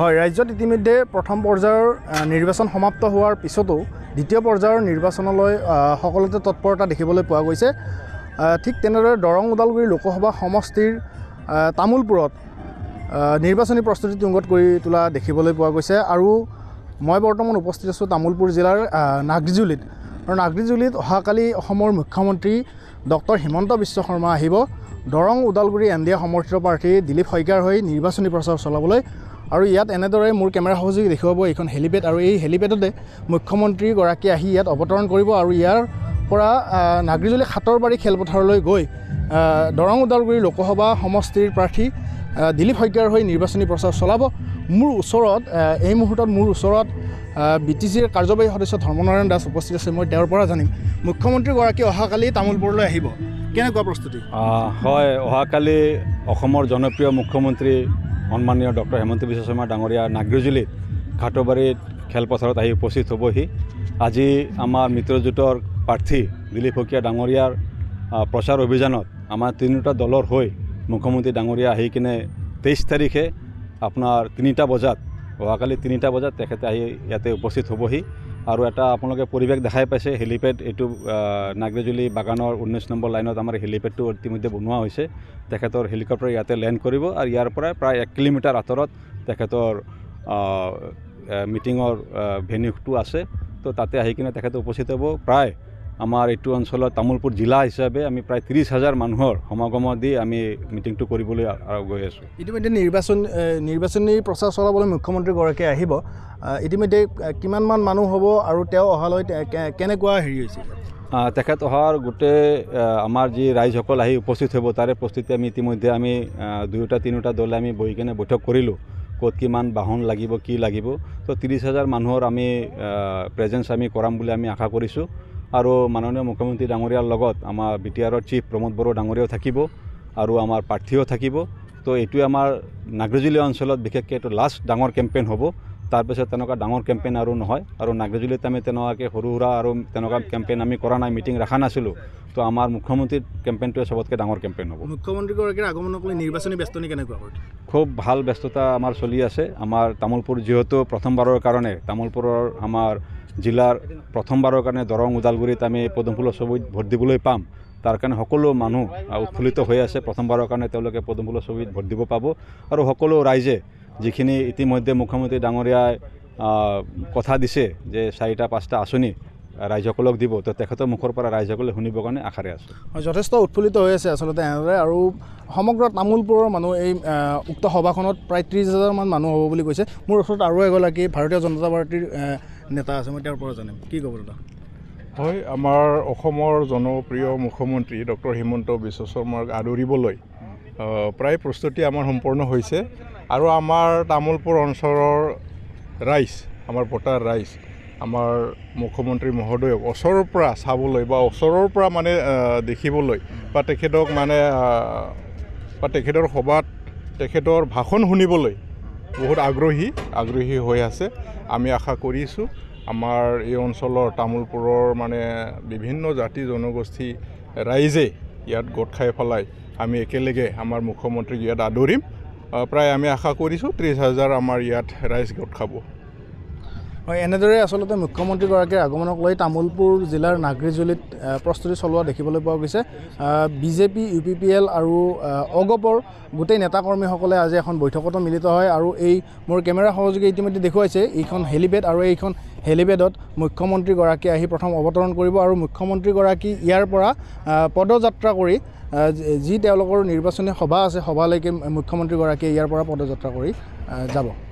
হয় ৰাজ্যত ইতিমধ্যে প্ৰথম পৰ্যায়ৰ নিৰ্বাচন সমাপ্ত হোৱাৰ পিছতো দ্বিতীয় পৰ্যায়ৰ নিৰ্বাচনলৈ সকলোতে তৎপৰতা দেখিবলৈ পোৱা গৈছে ঠিক তেনেদৰে দৰং ওদালগুৰি লোকসভা সমষ্টিৰ তামোলপুৰত নিৰ্বাচনী প্ৰস্তুতি তুংগত কৰি তোলা দেখিবলৈ পোৱা গৈছে আৰু মই বৰ্তমান উপস্থিত আছোঁ তামোলপুৰ জিলাৰ নাগজুলিত আৰু নাগজুলিত অহাকালি অসমৰ মুখ্যমন্ত্ৰী ডক্টৰ হিমন্ত বিশ্ব শৰ্মা আহিব Darrang Udalguri N D A সমৰ্থিত প্ৰাৰ্থী দিলীপ শইকীয়াৰ হৈ নিৰ্বাচনী প্ৰচাৰ চলাবলৈ আৰু ইয়াত এনেদৰে মোৰ কেমেৰা সহযোগী দেখুৱাব এইখন হেলিপেড আৰু এই হেলিপেডতে মুখ্যমন্ত্ৰীগৰাকী আহি ইয়াত অৱতৰণ কৰিব আৰু ইয়াৰ পৰা নাগৰিজুলী খাটৰবাৰী খেলপথাৰলৈ গৈ দৰং ওদালগুৰি লোকসভা সমষ্টিৰ প্ৰাৰ্থী দিলীপ শইকীয়াৰ হৈ নিৰ্বাচনী প্ৰচাৰ চলাব মোৰ ওচৰত এই মুহূৰ্তত মোৰ ওচৰত বি টি চিৰ কাৰ্যবাহী সদস্য ধৰ্মনাৰায়ণ দাস উপস্থিত আছে মই তেওঁৰ পৰা জানিম মুখ্যমন্ত্ৰীগৰাকী অহাকালি তামোলপুৰলৈ আহিব কেনেকুৱা প্ৰস্তুতি হয় অহাকালি অসমৰ জনপ্ৰিয় মুখ্যমন্ত্ৰী সন্মানীয় ডক্টৰ হেমন্ত বিশ্ব শৰ্মা ডাঙৰীয়া নাগ্ৰজুলিত ঘাটবাৰীত খেলপথাৰত আহি উপস্থিত হ'বহি আজি আমাৰ মিত্ৰজোঁটৰ প্ৰাৰ্থী দিলীপ শকীয়া ডাঙৰীয়াৰ প্ৰচাৰ অভিযানত আমাৰ তিনিওটা দলৰ হৈ মুখ্যমন্ত্ৰী ডাঙৰীয়া আহি কিনে তেইছ তাৰিখে আপোনাৰ তিনিটা বজাত অহাকালি তিনিটা বজাত তেখেতে আহি ইয়াতে উপস্থিত হ'বহি আৰু এটা আপোনালোকে পৰিৱেশ দেখাই পাইছে হেলিপেড এইটো নাগ্ৰেজুলি বাগানৰ ঊনৈছ নম্বৰ লাইনত আমাৰ হেলিপেডটো ইতিমধ্যে বনোৱা হৈছে তেখেতৰ হেলিকপ্টাৰ ইয়াতে লেণ্ড কৰিব আৰু ইয়াৰ পৰা প্ৰায় এক কিলোমিটাৰ আঁতৰত তেখেতৰ মিটিঙৰ ভেনিউটো আছে তো তাতে আহি কিনে তেখেতে উপস্থিত হ'ব প্ৰায় আমাৰ এইটো অঞ্চলত তামোলপুৰ জিলা হিচাপে আমি প্ৰায় ত্ৰিছ হাজাৰ মানুহৰ সমাগম দি আমি মিটিংটো কৰিবলৈ গৈ আছোঁ ইতিমধ্যে নিৰ্বাচন নিৰ্বাচনী প্ৰচাৰ চলাবলৈ মুখ্যমন্ত্ৰীগৰাকী আহিব ইতিমধ্যে কিমানমান মানুহ হ'ব আৰু তেওঁ অহালৈ কেনেকুৱা হেৰি হৈছে তেখেত অহাৰ গোটেই আমাৰ যি ৰাইজসকল আহি উপস্থিত হ'ব তাৰে প্ৰস্তুতি আমি ইতিমধ্যে আমি দুয়োটা তিনিওটা দলে আমি বহি কেনে বৈঠক কৰিলোঁ ক'ত কিমান বাহন লাগিব কি লাগিব তো ত্ৰিছ হাজাৰ মানুহৰ আমি প্ৰেজেঞ্চ আমি কৰাম বুলি আমি আশা কৰিছোঁ আৰু মাননীয় মুখ্যমন্ত্ৰী ডাঙৰীয়াৰ লগত আমাৰ বি টি আৰৰ চিফ প্ৰমোদ বড়ো ডাঙৰীয়াও থাকিব আৰু আমাৰ প্ৰাৰ্থীও থাকিব তো এইটোৱে আমাৰ নাগৰিজুলীয় অঞ্চলত বিশেষকৈ এইটো লাষ্ট ডাঙৰ কেম্পেইন হ'ব তাৰপিছত তেনেকুৱা ডাঙৰ কেম্পেইন আৰু নহয় আৰু নাগৰিজুলীত আমি তেনেকুৱাকৈ সৰু সুৰা আৰু তেনেকুৱা কেম্পেইন আমি কৰা নাই মিটিং ৰখা নাছিলোঁ তো আমাৰ মুখ্যমন্ত্ৰীৰ কেম্পেইনটোৱে চবতকৈ ডাঙৰ কেম্পেইন হ'ব মুখ্যমন্ত্ৰীগৰাকীৰ আগমনক লৈ নিৰ্বাচনী ব্যস্ততি কেনেকুৱা খুব ভাল ব্যস্ততা আমাৰ চলি আছে আমাৰ তামোলপুৰ যিহেতু প্ৰথমবাৰৰ কাৰণে তামোলপুৰৰ আমাৰ জিলাৰ প্ৰথমবাৰৰ কাৰণে দৰং ওদালগুৰিত আমি পদুম ফুলৰ ছবিত ভোট দিবলৈ পাম তাৰ কাৰণে সকলো মানুহ উৎফুল্লিত হৈ আছে প্ৰথমবাৰৰ কাৰণে তেওঁলোকে পদুম ফুলৰ ছবিত ভোট দিব পাব আৰু সকলো ৰাইজে যিখিনি ইতিমধ্যে মুখ্যমন্ত্ৰী ডাঙৰীয়াই কথা দিছে যে চাৰিটা পাঁচটা আঁচনি ৰাইজসকলক দিব তো তেখেতৰ মুখৰ পৰা ৰাইজসকলে শুনিবৰ কাৰণে আশাৰে আছে হয় যথেষ্ট উৎফুল্লিত হৈ আছে আচলতে এনেদৰে আৰু সমগ্ৰ তামোলপুৰৰ মানুহ এই উক্ত সভাখনত প্ৰায় ত্ৰিছ হাজাৰমান মানুহ হ'ব বুলি কৈছে মোৰ ওচৰত আৰু এগৰাকী ভাৰতীয় জনতা পাৰ্টীৰ নেতা আছে মই তেওঁৰ পৰা জানিম কি ক'ব দাদা হয় আমাৰ অসমৰ জনপ্ৰিয় মুখ্যমন্ত্ৰী ডক্টৰ হিমন্ত বিশ্ব শৰ্মাক আদৰিবলৈ প্ৰায় প্ৰস্তুতি আমাৰ সম্পূৰ্ণ হৈছে আৰু আমাৰ তামোলপুৰ অঞ্চলৰ ৰাইজ আমাৰ ভোটাৰ ৰাইজ আমাৰ মুখ্যমন্ত্ৰী মহোদয়ক ওচৰৰ পৰা চাবলৈ বা ওচৰৰ পৰা মানে দেখিবলৈ বা তেখেতক মানে বা তেখেতৰ সভাত তেখেতৰ ভাষণ শুনিবলৈ বহুত আগ্ৰহী আগ্ৰহী হৈ আছে আমি আশা কৰিছোঁ আমাৰ এই অঞ্চলৰ তামোলপুৰৰ মানে বিভিন্ন জাতি জনগোষ্ঠী ৰাইজে ইয়াত গোট খাই পেলাই আমি একেলগে আমাৰ মুখ্যমন্ত্ৰীক ইয়াত আদৰিম প্ৰায় আমি আশা কৰিছোঁ ত্ৰিছ হাজাৰ আমাৰ ইয়াত ৰাইজ গোট খাব হয় এনেদৰে আচলতে মুখ্যমন্ত্ৰীগৰাকীৰ আগমনক লৈ তামোলপুৰ জিলাৰ নাগৰিজুলিত প্ৰস্তুতি চলোৱা দেখিবলৈ পোৱা গৈছে BJP U P P L আৰু অগপৰ গোটেই নেতাকৰ্মীসকলে আজি এখন বৈঠকতো মিলিত হয় আৰু এই মোৰ কেমেৰা সহযোগে ইতিমধ্যে দেখুৱাইছে এইখন হেলিপেড আৰু এইখন হেলিপেডত মুখ্যমন্ত্ৰীগৰাকী আহি প্ৰথম অৱতৰণ কৰিব আৰু মুখ্যমন্ত্ৰীগৰাকী ইয়াৰ পৰা পদযাত্ৰা কৰি যি তেওঁলোকৰ নিৰ্বাচনী সভা আছে সভালৈকে মুখ্যমন্ত্ৰীগৰাকীয়ে ইয়াৰ পৰা পদযাত্ৰা কৰি যাব